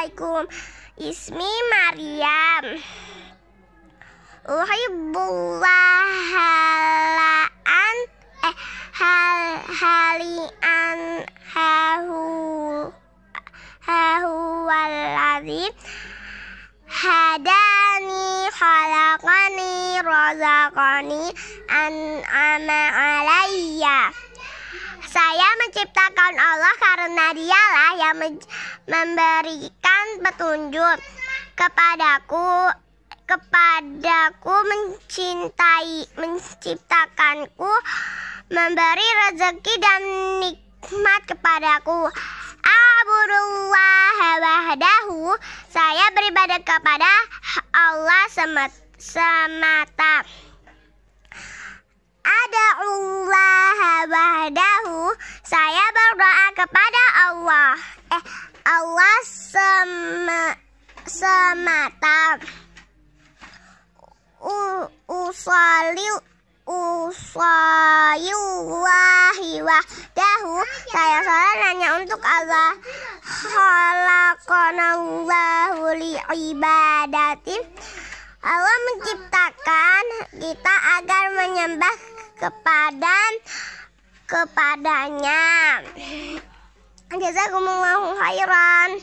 Assalamualaikum. Ismi Maryam. Uhibbullahalaan eh hal halian hahu hahu waladzim hadani khalaqani razaqani an ama alayya saya menciptakan Allah karena dialah yang memberikan petunjuk kepadaku kepadaku mencintai menciptakanku memberi rezeki dan nikmat kepadaku Aburullah wahdahu saya beribadah kepada Allah semata Saya berdoa kepada Allah. Eh, Allah sem semata. Usali usayullahi wahdahu. Saya salah nanya untuk Allah. Khalaqanallahu ibadatin Allah menciptakan kita agar menyembah kepada kepadanya. ngomong khairan.